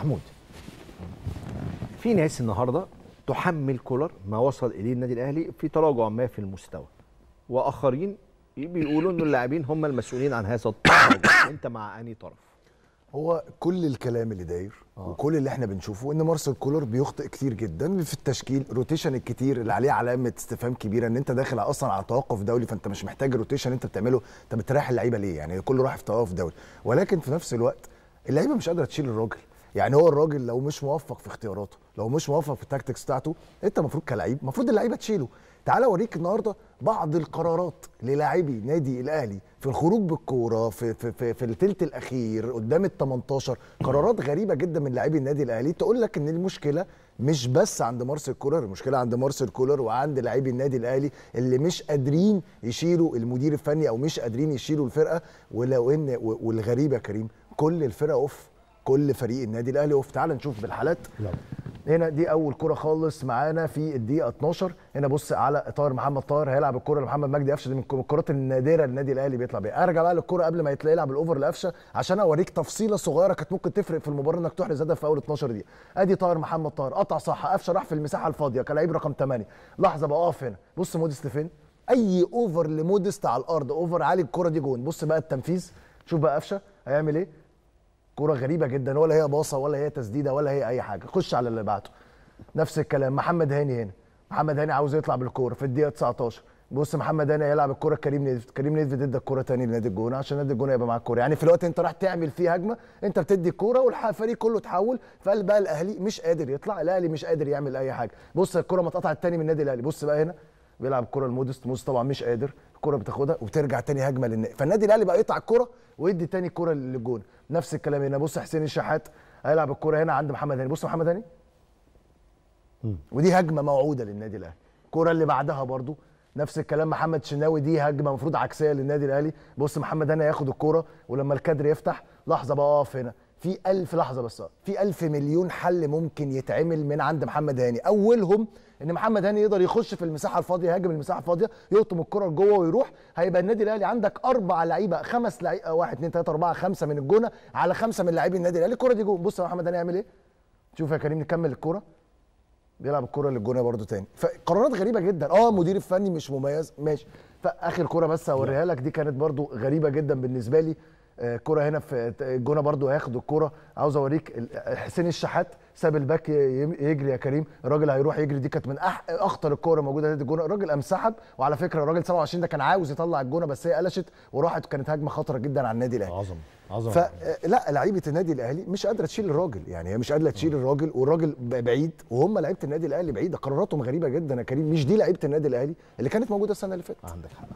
محمود في ناس النهارده تحمل كولر ما وصل اليه النادي الاهلي في تراجع ما في المستوى واخرين بيقولوا ان اللاعبين هم المسؤولين عن هذا التراجع انت مع اني طرف هو كل الكلام اللي داير آه. وكل اللي احنا بنشوفه ان مارسيل كولر بيخطئ كتير جدا في التشكيل روتيشن الكتير اللي عليه علامه استفهام كبيره ان انت داخل اصلا على توقف دولي فانت مش محتاج روتيشن انت بتعمله انت بتريح اللعيبه ليه يعني كله راح في توقف دولي ولكن في نفس الوقت اللعيبه مش قادره تشيل الراجل يعني هو الراجل لو مش موفق في اختياراته لو مش موفق في التاكتكس بتاعته انت المفروض كلاعب المفروض اللعيبه تشيله تعال اوريك النهارده بعض القرارات للاعبي نادي الاهلي في الخروج بالكوره في في في, في الثلث الاخير قدام ال 18 قرارات غريبه جدا من لاعبي النادي الاهلي تقول لك ان المشكله مش بس عند مارسيل كولر المشكله عند مارسيل كولر وعند لاعبي النادي الاهلي اللي مش قادرين يشيلوا المدير الفني او مش قادرين يشيلوا الفرقه ولو ان والغريبه كريم كل الفرقه اوف كل فريق النادي الاهلي اوف تعال نشوف بالحالات لا. هنا دي اول كره خالص معانا في الدقيقه 12 هنا بص على طاهر محمد طاهر هيلعب الكره لمحمد مجدي قفشه دي من الكرات النادره النادي الاهلي بيطلع بيها ارجع بقى للكره قبل ما يلعب الاوفر لقفشه عشان اوريك تفصيله صغيره كانت ممكن تفرق في المباراه انك تحرز هدف في اول 12 دقيقه ادي طاهر محمد طاهر قطع صح قفشه راح في المساحه الفاضيه كلاعب رقم 8 لحظه بقى اقف هنا بص موديست فين اي اوفر لموديست على الارض اوفر عالي الكره دي جون بص بقى التنفيذ شوف بقى قفشه هيعمل ايه كوره غريبه جدا ولا هي باصه ولا هي تسديده ولا هي اي حاجه خش على اللي بعده نفس الكلام محمد هاني هنا محمد هاني عاوز يطلع بالكوره في الدقيقه 19 بص محمد هاني هيلعب الكوره لكريم نيدفيد كريم نيدفيد ادى الكوره تاني لنادي الجونه عشان نادي الجونه يبقى معاه الكوره يعني في الوقت انت راح تعمل فيه هجمه انت بتدي الكوره والفريق كله اتحول فقال بقى الاهلي مش قادر يطلع الاهلي مش قادر يعمل اي حاجه بص الكوره ما اتقطعت تاني من النادي الاهلي بص بقى هنا بيلعب كره المودست مودست طبعا مش قادر الكره بتاخدها وبترجع تاني هجمه للنادي فالنادي الاهلي بقى يقطع الكره ويدي تاني الكره للجون نفس الكلام هنا بص حسين الشحات هيلعب الكره هنا عند محمد هاني بص محمد هاني ودي هجمه موعوده للنادي الاهلي الكره اللي بعدها برضو نفس الكلام محمد شناوي دي هجمه المفروض عكسيه للنادي الاهلي بص محمد هاني هياخد الكوره ولما الكادر يفتح لحظه بقى اقف هنا في ألف لحظة بس في ألف مليون حل ممكن يتعمل من عند محمد هاني أولهم ان محمد هاني يقدر يخش في المساحه الفاضيه يهاجم المساحه الفاضيه يقطم الكره لجوه ويروح هيبقى النادي الاهلي عندك اربع لعيبه خمس لعيبه 1 2 3 4 5 من الجونه على خمسه من لاعبي النادي الاهلي الكره دي جون بص يا محمد هاني هيعمل ايه شوف يا كريم نكمل الكره بيلعب الكره للجونه برده تاني فقرارات غريبه جدا اه المدير الفني مش مميز ماشي فاخر كره بس هوريها لك دي كانت برده غريبه جدا بالنسبه لي آه، كرة هنا في الجونه برضو هياخد الكرة عاوز اوريك حسين الشحات ساب الباك يجري يا كريم الراجل هيروح يجري دي كانت من أح... اخطر الكوره موجوده نادي الجونه الراجل قام سحب وعلى فكره الراجل 27 ده كان عاوز يطلع الجونه بس هي قلشت وراحت كانت هجمه خطره جدا على النادي الاهلي عظم عظم فلا آه، لعيبه النادي الاهلي مش قادره تشيل الراجل يعني هي مش قادره تشيل الراجل والراجل بعيد وهم لعيبه النادي الاهلي بعيده قراراتهم غريبه جدا يا كريم مش دي لعيبه النادي الاهلي اللي كانت موجوده السنه اللي فاتت عندك حق